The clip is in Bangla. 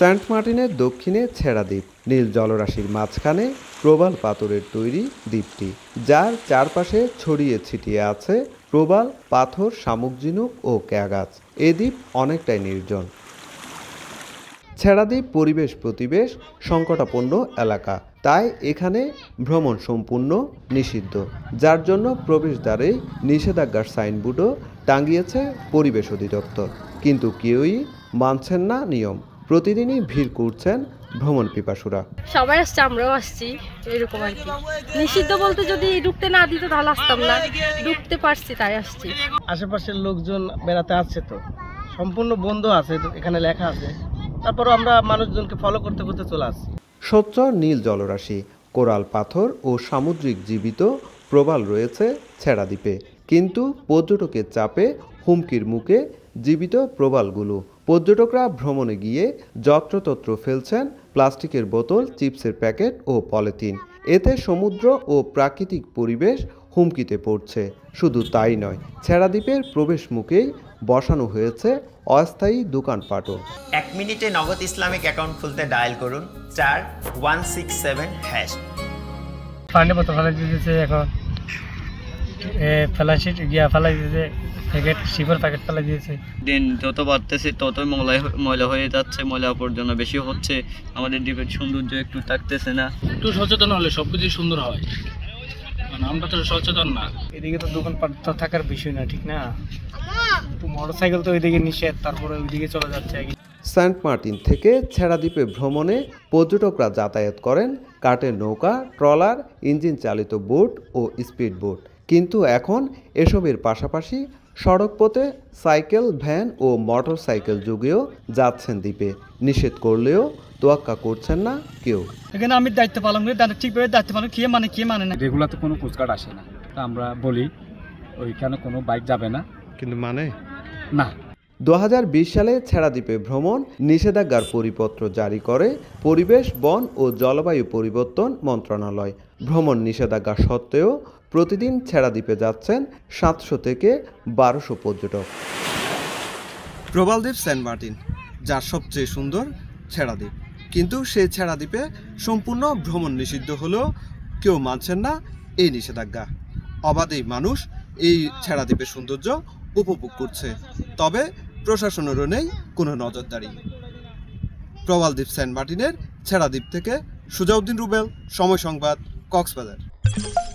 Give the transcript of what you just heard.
সেন্ট মার্টিনের দক্ষিণে ছেড়া দ্বীপ নীল জলরাশির মাঝখানে প্রবাল পাথরের তৈরি দ্বীপটি যার চারপাশে ছড়িয়ে ছিটিয়ে আছে প্রবাল পাথর শামুক ঝিনুক ও ক্যাগাছ এ দ্বীপ অনেকটাই নির্জন ছেড়াদ্বীপ পরিবেশ প্রতিবেশ সংকটাপন্ন এলাকা তাই এখানে ভ্রমণ সম্পূর্ণ নিষিদ্ধ যার জন্য প্রবেশদ্বারে নিষেধাজ্ঞার সাইনবোর্ডও টাঙ্গিয়েছে পরিবেশ অধিদপ্তর কিন্তু কেউই মানছেন না নিয়ম প্রতিদিনই ভিড় করছেন ভ্রমণ পিপাসুরা সবাই আসছে আমরাও আসছি এরকম আর কি নিষিদ্ধ বলতে যদি ঢুকতে না দিত তাহলে আসতাম না ঢুকতে পারছি তাই আসছি আশেপাশের লোকজন বেড়াতে আসছে তো সম্পূর্ণ বন্ধ আছে এখানে লেখা আছে তারপরও আমরা মানুষজনকে ফলো করতে করতে চলে আসছি স্বচ্ছ নীল জলরাশি কোরাল পাথর ও সামুদ্রিক জীবিত প্রবাল রয়েছে ছেড়া দ্বীপে কিন্তু পর্যটকের চাপে হুমকির মুখে জীবিত প্রবালগুলো পর্যটকরা ভ্রমণে গিয়ে যত্রতত্র ফেলছেন প্লাস্টিকের বোতল চিপসের প্যাকেট ও পলিথিন এতে সমুদ্র ও প্রাকৃতিক পরিবেশ হুমকিতে পড়ছে শুধু তাই নয় দ্বীপের প্রবেশ মুখেই বসানো হয়েছে অস্থায়ী দোকানপাটও এক মিনিটে নগদ ইসলামিক অ্যাকাউন্ট খুলতে ডায়াল করুন চার ওয়ান সিক্স সেভেন হ্যাশ এখন ফেলাশিট গিয়া ফেলাই দিয়েছে প্যাকেট শিপের প্যাকেট ফেলাই দিয়েছে দিন যত বাড়তেছে ততই ময়লা ময়লা হয়ে যাচ্ছে ময়লা আবর্জনা বেশি হচ্ছে আমাদের দ্বীপের সৌন্দর্য একটু থাকতেছে না একটু সচেতন হলে সব কিছুই সুন্দর হয় মানে আমরা তো সচেতন না এদিকে তো দোকানপাট থাকার বিষয় না ঠিক না মোটরসাইকেল তো ওইদিকে নিষেধ তারপরে ওইদিকে চলে যাচ্ছে সেন্ট মার্টিন থেকে ছেড়াদ্বীপে ভ্রমণে পর্যটকরা যাতায়াত করেন কাঠের নৌকা ট্রলার ইঞ্জিন চালিত বোট ও স্পিড বোট কিন্তু এখন এসবের পাশাপাশি সড়কপথে সাইকেল ভ্যান ও মোটর সাইকেল যুগেও যাচ্ছেন দ্বীপে নিষেধ করলেও তোয়াক্কা করছেন না কেউ এখানে আমি দায়িত্ব পালন করি ঠিকভাবে দায়িত্ব পালন কে মানে কে মানে না রেগুলার তো কোনো কুচকাট আসে না আমরা বলি ওইখানে কোনো বাইক যাবে না কিন্তু মানে না দু সালে ছেড়াদ্বীপে ভ্রমণ নিষেধাজ্ঞার পরিপত্র জারি করে পরিবেশ বন ও জলবায়ু পরিবর্তন মন্ত্রণালয় ভ্রমণ নিষেধাজ্ঞা সত্ত্বেও প্রতিদিন ছেড়াদ্বীপে যাচ্ছেন সাতশো থেকে বারোশো পর্যটক প্রবালদ্বীপ সেন্ট মার্টিন যার সবচেয়ে সুন্দর ছেড়াদ্বীপ কিন্তু সেই ছেড়াদ্বীপে সম্পূর্ণ ভ্রমণ নিষিদ্ধ হলেও কেউ মানছেন না এই নিষেধাজ্ঞা অবাধেই মানুষ এই ছেড়াদ্বীপের সৌন্দর্য উপভোগ করছে তবে প্রশাসনেরও নেই কোনো নজরদারি প্রবালদ্বীপ সেন্ট মার্টিনের ছেড়াদ্বীপ থেকে সুজাউদ্দিন রুবেল সময় সংবাদ কক্সবাজার